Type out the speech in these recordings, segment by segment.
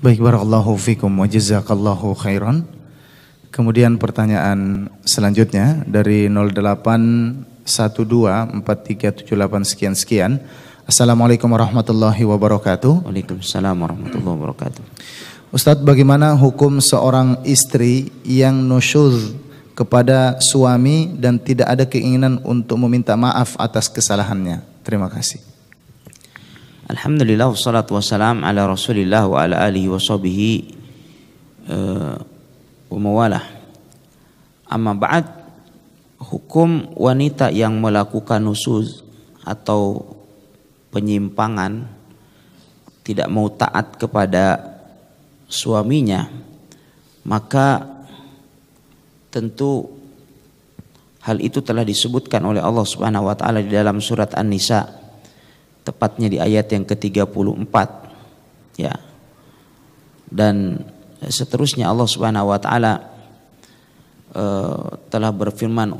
Baik barakallahu fikum wa jazakallahu khairan. Kemudian pertanyaan selanjutnya dari 08124378 sekian sekian. Assalamualaikum warahmatullahi wabarakatuh. Waalaikumsalam warahmatullahi wabarakatuh. Ustadz bagaimana hukum seorang istri yang nusyuz kepada suami dan tidak ada keinginan untuk meminta maaf atas kesalahannya? Terima kasih. Alhamdulillah wassalatu wassalam ala rasulillah wa ala alihi wa sahbihi eh, mawalah Amma ba'd Hukum wanita yang melakukan nusuz atau penyimpangan Tidak mau taat kepada suaminya Maka tentu hal itu telah disebutkan oleh Allah Subhanahu wa taala di dalam surat An-Nisa tepatnya di ayat yang ke-34 ya dan seterusnya Allah Subhanahu wa taala uh, telah berfirman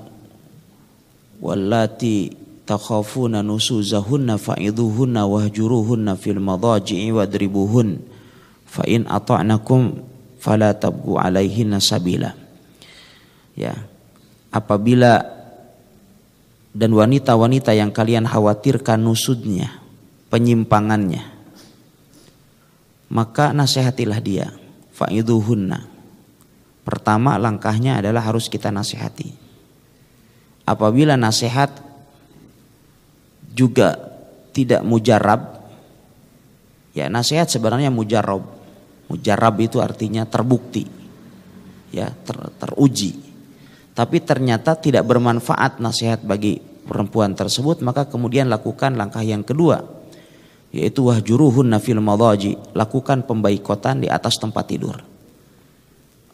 wallati takhafuna nusuzahunna fa'iduhunna wahjuruhunna fil madaji'i wadribuhun fa in ata'nakum fala tabgu alaihinna sabila ya apabila dan wanita-wanita yang kalian khawatirkan nusudnya, penyimpangannya. Maka nasihatilah dia, fa'iduhunna. Pertama langkahnya adalah harus kita nasihati. Apabila nasihat juga tidak mujarab, ya nasihat sebenarnya mujarab. Mujarab itu artinya terbukti, ya ter, teruji tapi ternyata tidak bermanfaat nasihat bagi perempuan tersebut maka kemudian lakukan langkah yang kedua yaitu wahjuruhun nafil madaji lakukan pembaikotan di atas tempat tidur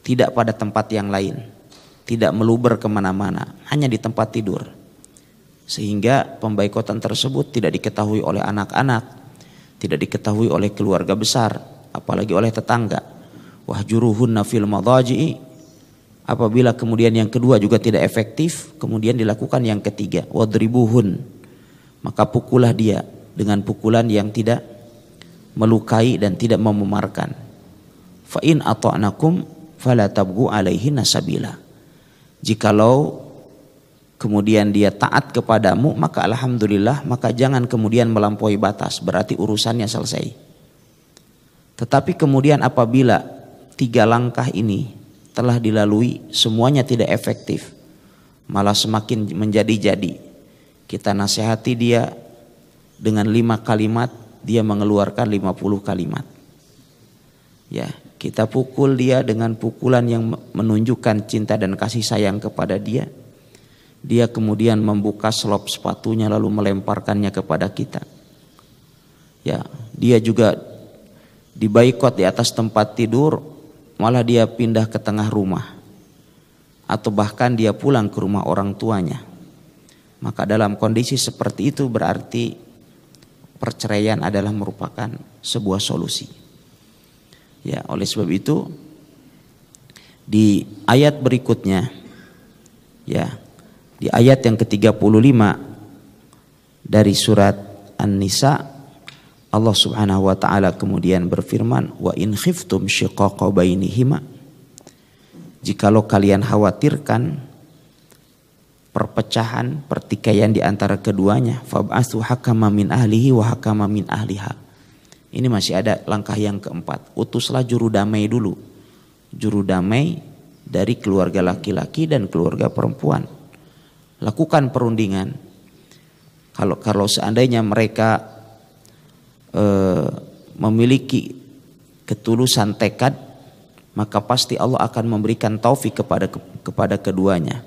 tidak pada tempat yang lain tidak meluber kemana-mana hanya di tempat tidur sehingga pembaikotan tersebut tidak diketahui oleh anak-anak tidak diketahui oleh keluarga besar apalagi oleh tetangga wahjuruhun nafil madaji Apabila kemudian yang kedua juga tidak efektif, kemudian dilakukan yang ketiga, wadribuhun. Maka pukullah dia dengan pukulan yang tidak melukai dan tidak mememarkan. Fa in ata'nakum fala tabgu alaihi nasabila. Jikalau kemudian dia taat kepadamu, maka alhamdulillah, maka jangan kemudian melampaui batas, berarti urusannya selesai. Tetapi kemudian apabila tiga langkah ini telah dilalui semuanya tidak efektif malah semakin menjadi-jadi kita nasihati dia dengan lima kalimat dia mengeluarkan lima puluh kalimat ya kita pukul dia dengan pukulan yang menunjukkan cinta dan kasih sayang kepada dia dia kemudian membuka selop sepatunya lalu melemparkannya kepada kita ya dia juga dibaikot di atas tempat tidur malah dia pindah ke tengah rumah atau bahkan dia pulang ke rumah orang tuanya. Maka dalam kondisi seperti itu berarti perceraian adalah merupakan sebuah solusi. Ya, oleh sebab itu di ayat berikutnya ya, di ayat yang ke-35 dari surat An-Nisa Allah Subhanahu wa taala kemudian berfirman, "Wa in khiftum syiqaqa bainihima" Jikalau kalian khawatirkan perpecahan, pertikaian di antara keduanya, fab'asu hakama min ahlihi wa hakama min ahliha. Ini masih ada langkah yang keempat. Utuslah juru damai dulu. Juru damai dari keluarga laki-laki dan keluarga perempuan. Lakukan perundingan. Kalau kalau seandainya mereka Eh, memiliki ketulusan tekad maka pasti Allah akan memberikan taufik kepada kepada keduanya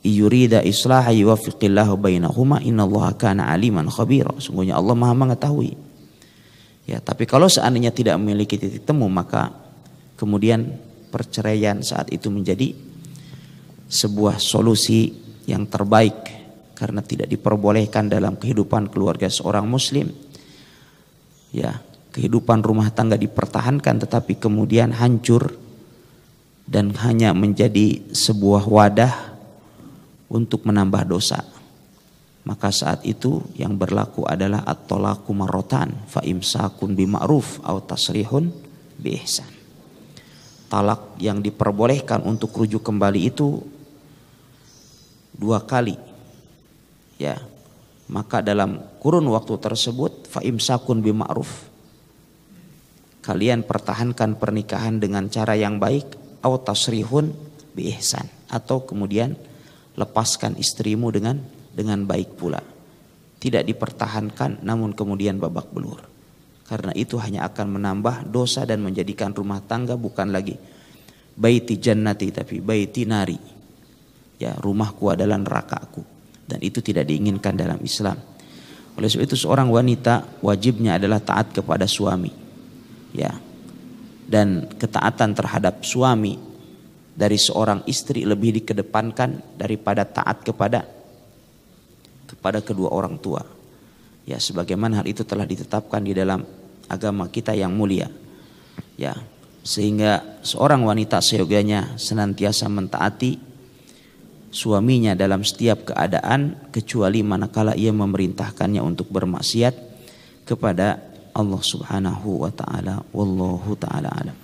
iyurida islahi yuwafiqillahu bainahuma innallaha kana aliman khabira sungguhnya Allah Maha mengetahui ya tapi kalau seandainya tidak memiliki titik temu maka kemudian perceraian saat itu menjadi sebuah solusi yang terbaik karena tidak diperbolehkan dalam kehidupan keluarga seorang muslim ya kehidupan rumah tangga dipertahankan tetapi kemudian hancur dan hanya menjadi sebuah wadah untuk menambah dosa maka saat itu yang berlaku adalah at tolaku marotan fa imsakun bima'ruf ma'ruf au tasrihun bihsan Talak yang diperbolehkan untuk rujuk kembali itu dua kali. Ya maka dalam kurun waktu tersebut faimsakun bima'ruf kalian pertahankan pernikahan dengan cara yang baik au tasrihun bi atau kemudian lepaskan istrimu dengan dengan baik pula tidak dipertahankan namun kemudian babak belur karena itu hanya akan menambah dosa dan menjadikan rumah tangga bukan lagi baiti jannati tapi baiti nari ya rumahku adalah nerakaku dan itu tidak diinginkan dalam Islam. Oleh sebab itu seorang wanita wajibnya adalah taat kepada suami. Ya. Dan ketaatan terhadap suami dari seorang istri lebih dikedepankan daripada taat kepada kepada kedua orang tua. Ya, sebagaimana hal itu telah ditetapkan di dalam agama kita yang mulia. Ya, sehingga seorang wanita seyoganya senantiasa mentaati suaminya dalam setiap keadaan kecuali manakala ia memerintahkannya untuk bermaksiat kepada Allah Subhanahu wa taala wallahu taala alam